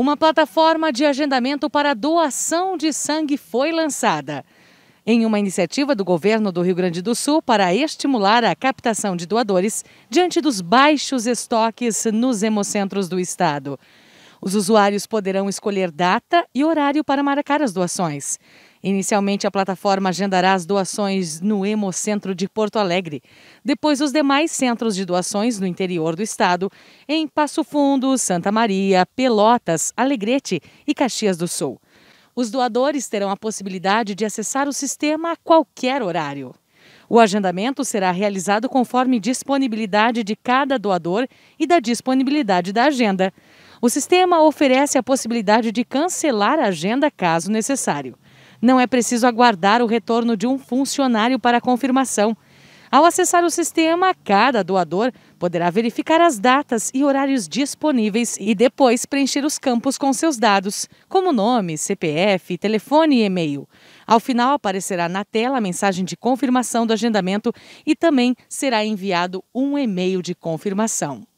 uma plataforma de agendamento para doação de sangue foi lançada. Em uma iniciativa do governo do Rio Grande do Sul para estimular a captação de doadores diante dos baixos estoques nos hemocentros do estado. Os usuários poderão escolher data e horário para marcar as doações. Inicialmente, a plataforma agendará as doações no Hemocentro de Porto Alegre, depois os demais centros de doações no interior do estado, em Passo Fundo, Santa Maria, Pelotas, Alegrete e Caxias do Sul. Os doadores terão a possibilidade de acessar o sistema a qualquer horário. O agendamento será realizado conforme disponibilidade de cada doador e da disponibilidade da agenda. O sistema oferece a possibilidade de cancelar a agenda caso necessário. Não é preciso aguardar o retorno de um funcionário para a confirmação. Ao acessar o sistema, cada doador poderá verificar as datas e horários disponíveis e depois preencher os campos com seus dados, como nome, CPF, telefone e e-mail. Ao final, aparecerá na tela a mensagem de confirmação do agendamento e também será enviado um e-mail de confirmação.